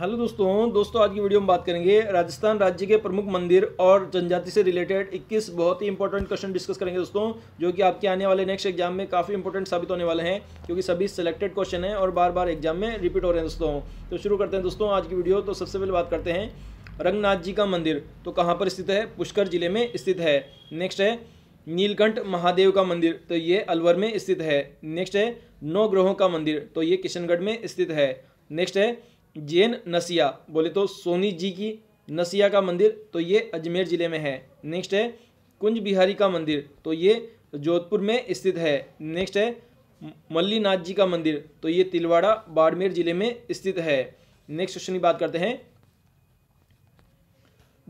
hello दोस्तों दोस्तों आज की वीडियो में बात करेंगे राजस्थान राज्य के प्रमुख मंदिर और जनजाति से रिलेटेड 21 बहुत ही इंपॉर्टेंट क्वेश्चन डिस्कस करेंगे दोस्तों जो कि आपके आने वाले नेक्स्ट एग्जाम में काफ़ी इंपॉर्टेंट साबित होने वाले हैं क्योंकि सभी सिलेक्टेड क्वेश्चन हैं और बार बार एग्जाम में रिपीट हो रहे हैं दोस्तों तो शुरू करते हैं दोस्तों आज की वीडियो तो सबसे पहले बात करते हैं रंगनाथ जी का मंदिर तो कहाँ पर स्थित है पुष्कर जिले में स्थित है नेक्स्ट है नीलकंठ महादेव का मंदिर तो ये अलवर में स्थित है नेक्स्ट है नौ ग्रहों का मंदिर तो ये किशनगढ़ में स्थित है नेक्स्ट है जैन नसिया बोले तो सोनी जी की नसिया का मंदिर तो ये अजमेर ज़िले में है नेक्स्ट है कुंज बिहारी का मंदिर तो ये जोधपुर में स्थित है नेक्स्ट है मल्लीनाथ जी का मंदिर तो ये तिलवाड़ा बाड़मेर जिले में स्थित है नेक्स्ट क्वेश्चन की बात करते हैं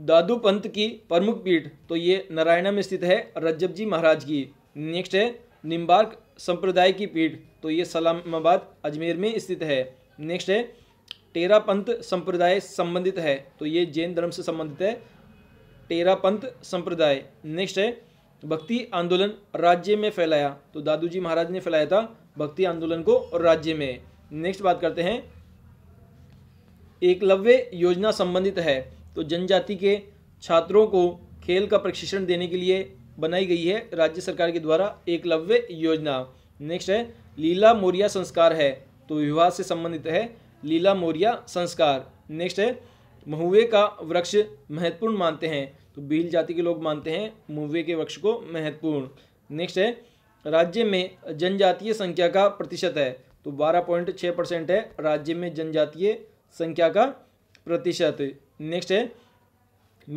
दादू पंत की प्रमुख पीठ तो ये नारायणा में स्थित है रज्जब जी महाराज की नेक्स्ट है निम्बार्क संप्रदाय की पीठ तो ये सलामाबाद अजमेर में स्थित है नेक्स्ट है टेरा पंथ संप्रदाय संबंधित है तो ये जैन धर्म से संबंधित है टेरा पंथ संप्रदाय नेक्स्ट है भक्ति आंदोलन राज्य में फैलाया तो दादू जी महाराज ने फैलाया था भक्ति आंदोलन को राज्य में नेक्स्ट बात करते हैं एकलव्य योजना संबंधित है तो जनजाति के छात्रों को खेल का प्रशिक्षण देने के लिए बनाई गई है राज्य सरकार के द्वारा एकलव्य योजना नेक्स्ट है लीला मौर्या संस्कार है तो विवाह से संबंधित है लीला मौर्या संस्कार नेक्स्ट है महुए का वृक्ष महत्वपूर्ण मानते हैं तो भील जाति के लोग मानते हैं महुए के वृक्ष को महत्वपूर्ण नेक्स्ट है राज्य में जनजातीय संख्या का प्रतिशत है तो बारह पॉइंट छः परसेंट है राज्य में जनजातीय संख्या का प्रतिशत नेक्स्ट है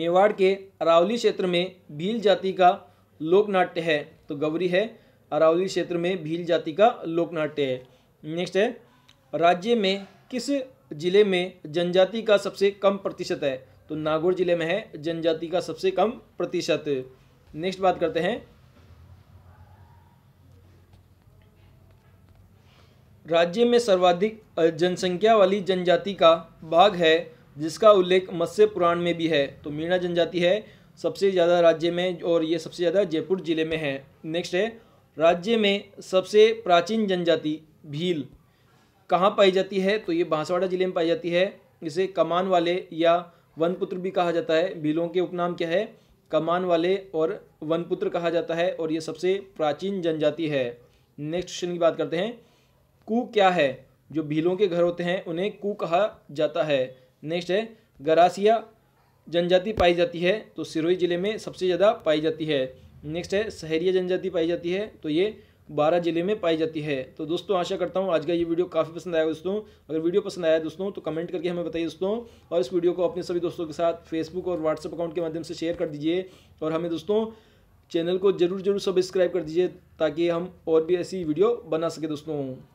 मेवाड़ के अरावली क्षेत्र में भील जाति का लोकनाट्य है तो गौरी है अरावली क्षेत्र में भील जाति का लोकनाट्य है नेक्स्ट है राज्य में किस जिले में जनजाति का सबसे कम प्रतिशत है तो नागौर जिले में है जनजाति का सबसे कम प्रतिशत नेक्स्ट बात करते हैं राज्य में सर्वाधिक जनसंख्या वाली जनजाति का भाग है जिसका उल्लेख मत्स्य पुराण में भी है तो मीणा जनजाति है सबसे ज़्यादा राज्य में और ये सबसे ज़्यादा जयपुर जिले में है नेक्स्ट है राज्य में सबसे प्राचीन जनजाति भील कहाँ पाई जाती है तो ये बांसवाड़ा ज़िले में पाई जाती है इसे कमान वाले या वनपुत्र भी कहा जाता है भीलों के उपनाम क्या है कमान वाले और वनपुत्र कहा जाता है और ये सबसे प्राचीन जनजाति है नेक्स्ट क्वेश्चन की बात करते हैं कु क्या है जो भीलों के घर होते हैं उन्हें कु कहा जाता है नेक्स्ट है गरासिया जनजाति पाई जाती है तो सिरोही जिले में सबसे ज़्यादा पाई जाती है नेक्स्ट है शहरिया जनजाति पाई जाती है तो ये बारह जिले में पाई जाती है तो दोस्तों आशा करता हूँ आज का ये वीडियो काफ़ी पसंद आया दोस्तों अगर वीडियो पसंद आया दोस्तों तो कमेंट करके हमें बताइए दोस्तों और इस वीडियो को अपने सभी दोस्तों के साथ फेसबुक और व्हाट्सअप अकाउंट के माध्यम से शेयर कर दीजिए और हमें दोस्तों चैनल को जरूर जरूर सब्सक्राइब कर दीजिए ताकि हम और भी ऐसी वीडियो बना सके दोस्तों